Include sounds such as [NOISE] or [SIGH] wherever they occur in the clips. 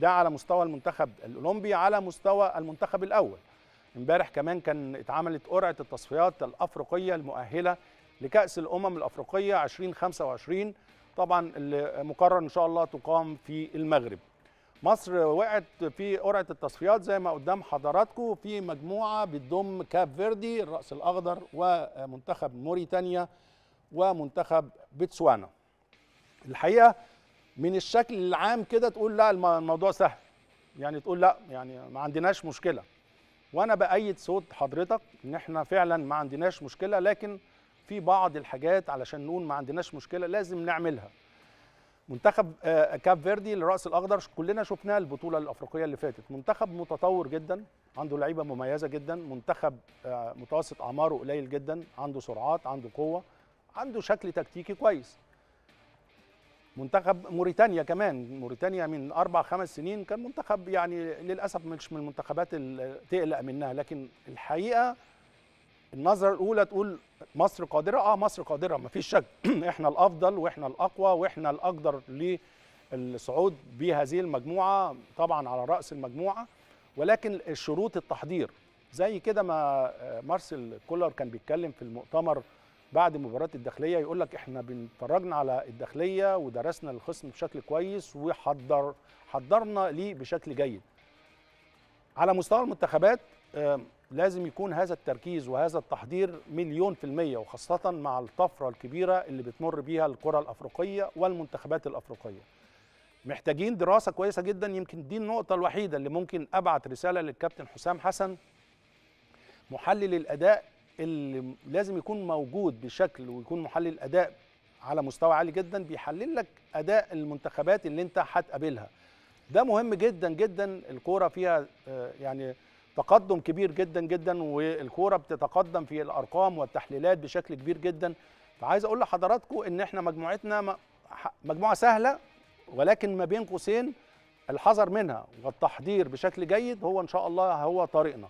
ده على مستوى المنتخب الاولمبي على مستوى المنتخب الاول امبارح كمان كان اتعملت قرعه التصفيات الافريقيه المؤهله لكاس الامم الافريقيه 2025 طبعا اللي مقرر ان شاء الله تقام في المغرب مصر وقعت في قرعه التصفيات زي ما قدام حضراتكم في مجموعه بتضم كاب فيردي الراس الاخضر ومنتخب موريتانيا ومنتخب بتسوانا الحقيقه من الشكل العام كده تقول لا الموضوع سهل يعني تقول لا يعني ما عندناش مشكله وانا بايد صوت حضرتك ان احنا فعلا ما عندناش مشكله لكن في بعض الحاجات علشان نقول ما عندناش مشكله لازم نعملها منتخب آه، كاب فيردي للراس الاخضر كلنا شفناه البطوله الافريقيه اللي فاتت منتخب متطور جدا عنده لعيبه مميزه جدا منتخب آه، متوسط اعماره قليل جدا عنده سرعات عنده قوه عنده شكل تكتيكي كويس منتخب موريتانيا كمان موريتانيا من اربع خمس سنين كان منتخب يعني للاسف مش من المنتخبات اللي تقلق منها لكن الحقيقه النظره الاولى تقول مصر قادره اه مصر قادره ما فيش شك [CLEARS THROAT] احنا الافضل واحنا الاقوى واحنا الاقدر للصعود بهذه المجموعه طبعا على راس المجموعه ولكن الشروط التحضير زي كده ما مارسيل كولر كان بيتكلم في المؤتمر بعد مباراه الداخليه يقول لك احنا اتفرجنا على الداخليه ودرسنا الخصم بشكل كويس وحضر حضرنا ليه بشكل جيد على مستوى المنتخبات آه، لازم يكون هذا التركيز وهذا التحضير مليون في المية وخاصة مع الطفرة الكبيرة اللي بتمر بيها الكرة الأفريقية والمنتخبات الأفريقية محتاجين دراسة كويسة جدا يمكن دي النقطة الوحيدة اللي ممكن أبعت رسالة للكابتن حسام حسن محلل الأداء اللي لازم يكون موجود بشكل ويكون محلل اداء على مستوى عالي جدا بيحلل لك اداء المنتخبات اللي انت هتقابلها ده مهم جدا جدا الكوره فيها آه، يعني تقدم كبير جدا جدا والكوره بتتقدم في الارقام والتحليلات بشكل كبير جدا فعايز اقول لحضراتكم ان احنا مجموعتنا مجموعه سهله ولكن ما بين قوسين الحذر منها والتحضير بشكل جيد هو ان شاء الله هو طريقنا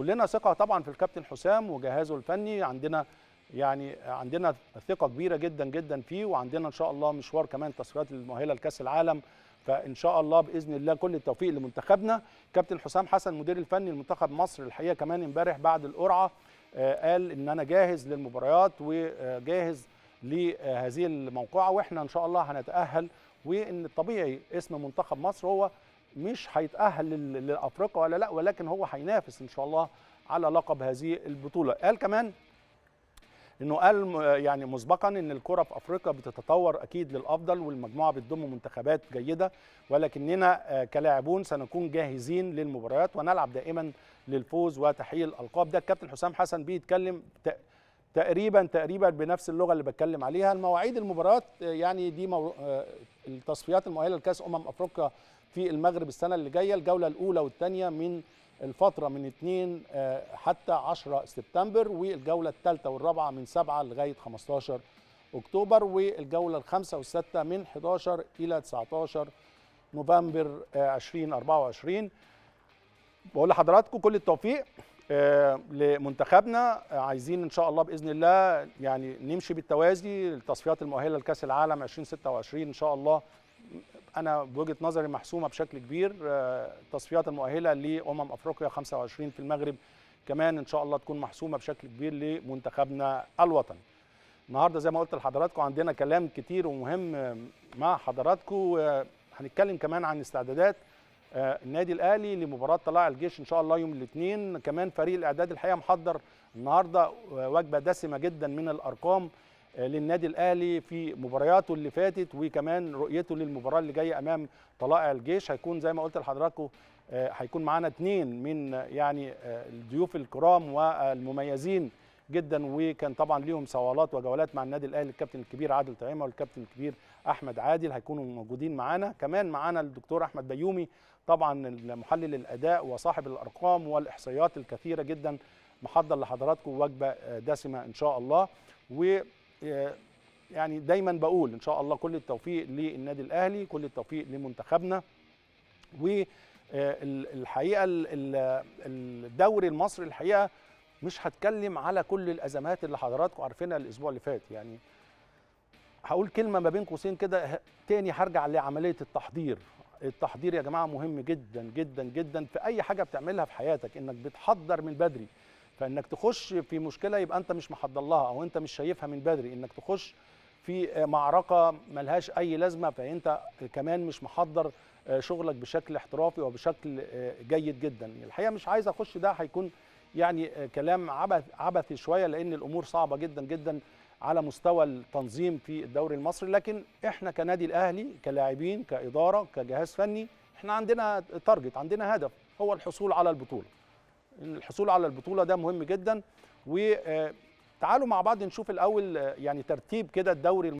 كلنا ثقه طبعا في الكابتن حسام وجهازه الفني عندنا يعني عندنا ثقه كبيره جدا جدا فيه وعندنا ان شاء الله مشوار كمان تصفيات المؤهله لكاس العالم فان شاء الله باذن الله كل التوفيق لمنتخبنا كابتن حسام حسن مدير الفني لمنتخب مصر الحقيقه كمان امبارح بعد القرعه آه، قال ان انا جاهز للمباريات وجاهز لهذه الموقعه واحنا ان شاء الله هنتاهل وان الطبيعي اسم منتخب مصر هو مش هيتاهل لافريقيا ولا لا ولكن هو هينافس ان شاء الله على لقب هذه البطوله قال كمان انه قال يعني مسبقا ان الكره في افريقيا بتتطور اكيد للافضل والمجموعه بتضم منتخبات جيده ولكننا آه، كلاعبون سنكون جاهزين للمباريات ونلعب دائما للفوز وتحقيق الالقاب ده الكابتن حسام حسن بيتكلم تقريبا تقريبا بنفس اللغه اللي بتكلم عليها المواعيد المباريات يعني دي مو... آه، التصفيات المؤهله لكاس امم افريقيا في المغرب السنه اللي جايه الجوله الاولى والثانيه من الفتره من 2 آه، حتى 10 سبتمبر والجوله الثالثه والرابعه من 7 لغايه 15 اكتوبر والجوله الخامسه والسادسه من 11 الى 19 نوفمبر 2024 آه، بقول لحضراتكم كل التوفيق آه، لمنتخبنا آه، عايزين ان شاء الله باذن الله يعني نمشي بالتوازي التصفيات المؤهله لكاس العالم 2026 ان شاء الله انا بوجهه نظري محسومه بشكل كبير آه، التصفيات المؤهله لامم افريقيا 25 في المغرب كمان ان شاء الله تكون محسومه بشكل كبير لمنتخبنا الوطني النهارده زي ما قلت لحضراتكم عندنا كلام كتير ومهم مع حضراتكم هنتكلم كمان عن استعدادات آه، النادي الاهلي لمباراه طلائع الجيش ان شاء الله يوم الاثنين كمان فريق الاعداد الحقيقه محضر النهارده آه، وجبه دسمه جدا من الارقام آه، للنادي الاهلي في مبارياته اللي فاتت وكمان رؤيته للمباراه اللي جايه امام طلائع الجيش هيكون زي ما قلت لحضراتكم هيكون معانا اثنين من يعني الضيوف الكرام والمميزين جدا وكان طبعا ليهم صوالات وجولات مع النادي الاهلي الكابتن الكبير عادل طعيمه والكابتن الكبير احمد عادل هيكونوا موجودين معانا كمان معانا الدكتور احمد بيومي طبعا محلل الاداء وصاحب الارقام والاحصائيات الكثيره جدا محضر لحضراتكم وجبه دسمه ان شاء الله و آه، يعني دايما بقول ان شاء الله كل التوفيق للنادي الاهلي كل التوفيق لمنتخبنا و آه، الحقيقه الدوري المصري الحقيقه مش هتكلم على كل الازمات اللي حضراتكم عارفينها الاسبوع اللي فات يعني هقول كلمه ما بين قوسين كده تاني هرجع لعمليه التحضير التحضير يا جماعه مهم جدا جدا جدا في اي حاجه بتعملها في حياتك انك بتحضر من بدري فانك تخش في مشكله يبقى انت مش محضر لها او انت مش شايفها من بدري انك تخش في معركه ملهاش اي لازمه فانت كمان مش محضر آه، شغلك بشكل احترافي وبشكل آه، جيد جدا الحقيقه مش عايز اخش ده هيكون يعني آه، كلام عبث عبثي شويه لان الامور صعبه جدا جدا على مستوى التنظيم في الدوري المصري لكن احنا كنادي الاهلي كلاعبين كاداره كجهاز فني احنا عندنا تارجت عندنا هدف هو الحصول على البطوله الحصول على البطوله ده مهم جدا وتعالوا مع بعض نشوف الاول يعني ترتيب كده الدوري